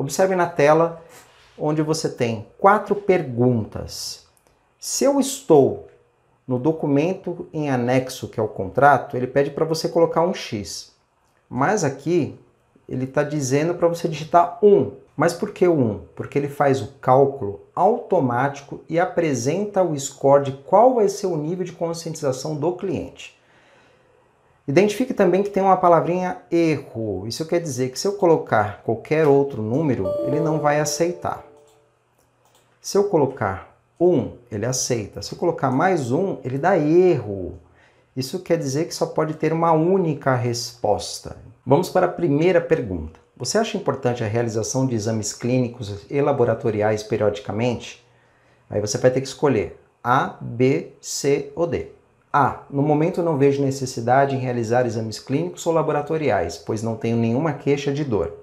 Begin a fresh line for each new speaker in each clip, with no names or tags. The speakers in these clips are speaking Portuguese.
Observe na tela onde você tem quatro perguntas. Se eu estou no documento em anexo, que é o contrato, ele pede para você colocar um X. Mas aqui ele está dizendo para você digitar 1. Mas por que 1? Porque ele faz o cálculo automático e apresenta o score de qual vai ser o nível de conscientização do cliente. Identifique também que tem uma palavrinha erro. Isso quer dizer que se eu colocar qualquer outro número, ele não vai aceitar. Se eu colocar 1, um, ele aceita. Se eu colocar mais um, ele dá erro. Isso quer dizer que só pode ter uma única resposta. Vamos para a primeira pergunta. Você acha importante a realização de exames clínicos e laboratoriais periodicamente? Aí você vai ter que escolher A, B, C ou D. A. Ah, no momento não vejo necessidade em realizar exames clínicos ou laboratoriais, pois não tenho nenhuma queixa de dor.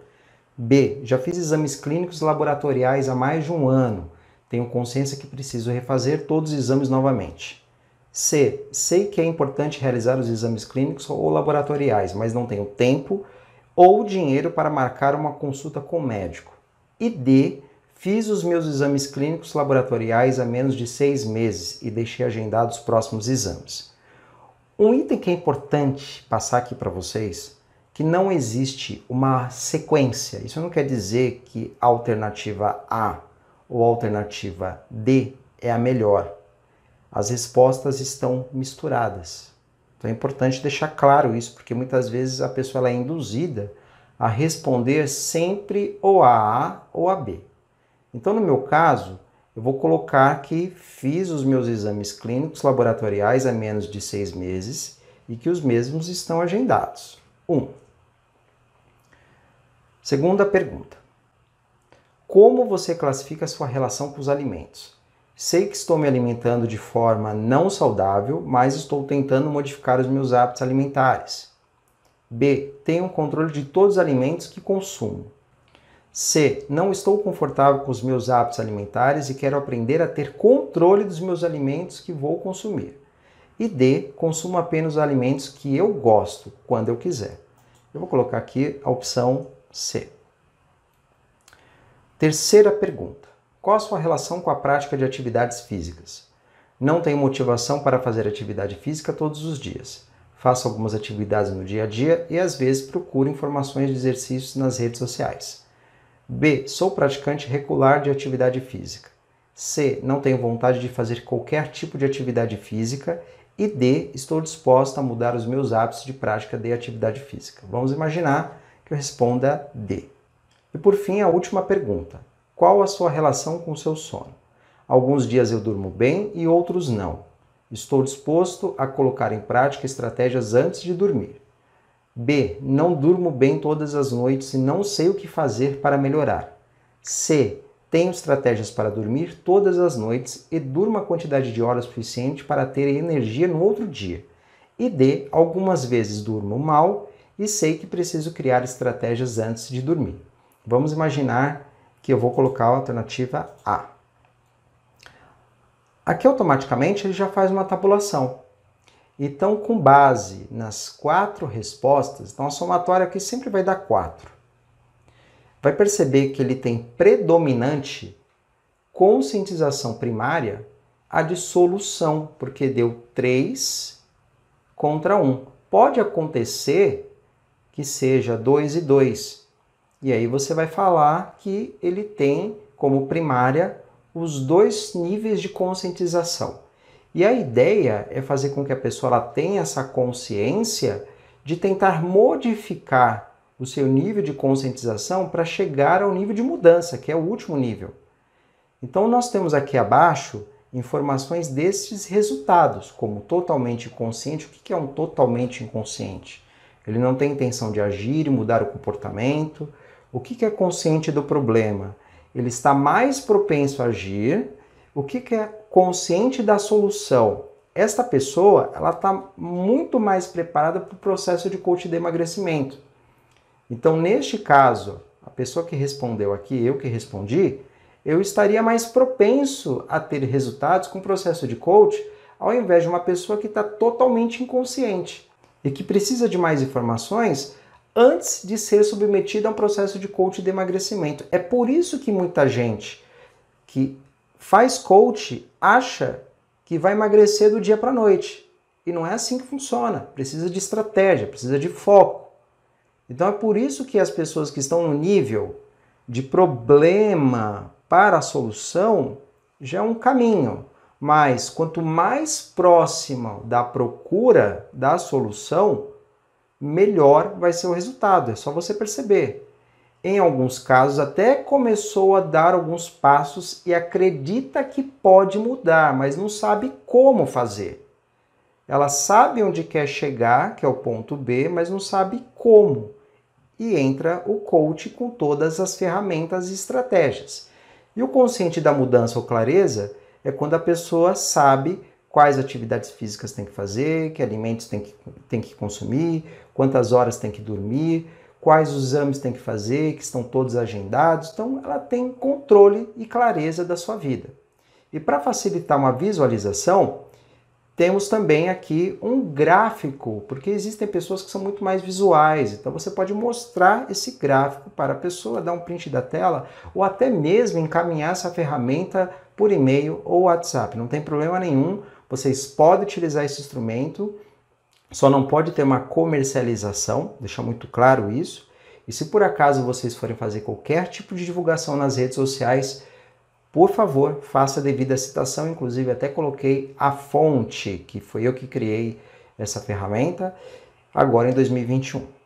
B. Já fiz exames clínicos e laboratoriais há mais de um ano. Tenho consciência que preciso refazer todos os exames novamente. C. Sei que é importante realizar os exames clínicos ou laboratoriais, mas não tenho tempo ou dinheiro para marcar uma consulta com o médico. E D. Fiz os meus exames clínicos laboratoriais há menos de seis meses e deixei agendados os próximos exames. Um item que é importante passar aqui para vocês, que não existe uma sequência. Isso não quer dizer que a alternativa A ou a alternativa D é a melhor. As respostas estão misturadas. Então é importante deixar claro isso, porque muitas vezes a pessoa é induzida a responder sempre ou a A ou a B. Então, no meu caso, eu vou colocar que fiz os meus exames clínicos laboratoriais há menos de seis meses e que os mesmos estão agendados. Um. Segunda pergunta. Como você classifica sua relação com os alimentos? Sei que estou me alimentando de forma não saudável, mas estou tentando modificar os meus hábitos alimentares. B. Tenho um controle de todos os alimentos que consumo. C. Não estou confortável com os meus hábitos alimentares e quero aprender a ter controle dos meus alimentos que vou consumir. E D. Consumo apenas alimentos que eu gosto, quando eu quiser. Eu vou colocar aqui a opção C. Terceira pergunta: Qual a sua relação com a prática de atividades físicas? Não tenho motivação para fazer atividade física todos os dias. Faço algumas atividades no dia a dia e às vezes procuro informações de exercícios nas redes sociais. B. Sou praticante regular de atividade física. C. Não tenho vontade de fazer qualquer tipo de atividade física. E D. Estou disposta a mudar os meus hábitos de prática de atividade física. Vamos imaginar que eu responda D. E por fim, a última pergunta: Qual a sua relação com o seu sono? Alguns dias eu durmo bem e outros não. Estou disposto a colocar em prática estratégias antes de dormir. B. Não durmo bem todas as noites e não sei o que fazer para melhorar. C. Tenho estratégias para dormir todas as noites e durmo a quantidade de horas suficiente para ter energia no outro dia. E D. Algumas vezes durmo mal e sei que preciso criar estratégias antes de dormir. Vamos imaginar que eu vou colocar a alternativa A. Aqui automaticamente ele já faz uma tabulação. Então, com base nas quatro respostas, então a somatória aqui sempre vai dar quatro. Vai perceber que ele tem predominante conscientização primária a dissolução, porque deu 3 contra 1. Pode acontecer que seja 2 e 2. E aí você vai falar que ele tem como primária os dois níveis de conscientização. E a ideia é fazer com que a pessoa tenha essa consciência de tentar modificar o seu nível de conscientização para chegar ao nível de mudança, que é o último nível. Então, nós temos aqui abaixo informações desses resultados, como totalmente consciente. O que é um totalmente inconsciente? Ele não tem intenção de agir e mudar o comportamento. O que é consciente do problema? Ele está mais propenso a agir o que, que é consciente da solução? Esta pessoa ela está muito mais preparada para o processo de coach de emagrecimento. Então, neste caso, a pessoa que respondeu aqui, eu que respondi, eu estaria mais propenso a ter resultados com o processo de coach, ao invés de uma pessoa que está totalmente inconsciente e que precisa de mais informações antes de ser submetida a um processo de coach de emagrecimento. É por isso que muita gente que faz coach, acha que vai emagrecer do dia para a noite. E não é assim que funciona. Precisa de estratégia, precisa de foco. Então é por isso que as pessoas que estão no nível de problema para a solução já é um caminho. Mas quanto mais próximo da procura da solução, melhor vai ser o resultado. É só você perceber em alguns casos, até começou a dar alguns passos e acredita que pode mudar, mas não sabe como fazer. Ela sabe onde quer chegar, que é o ponto B, mas não sabe como. E entra o coach com todas as ferramentas e estratégias. E o consciente da mudança ou clareza é quando a pessoa sabe quais atividades físicas tem que fazer, que alimentos tem que, tem que consumir, quantas horas tem que dormir, quais os exames tem que fazer, que estão todos agendados. Então, ela tem controle e clareza da sua vida. E para facilitar uma visualização, temos também aqui um gráfico, porque existem pessoas que são muito mais visuais, então você pode mostrar esse gráfico para a pessoa, dar um print da tela ou até mesmo encaminhar essa ferramenta por e-mail ou WhatsApp. Não tem problema nenhum, vocês podem utilizar esse instrumento só não pode ter uma comercialização, deixar muito claro isso. E se por acaso vocês forem fazer qualquer tipo de divulgação nas redes sociais, por favor, faça a devida citação. Inclusive, até coloquei a fonte, que foi eu que criei essa ferramenta, agora em 2021.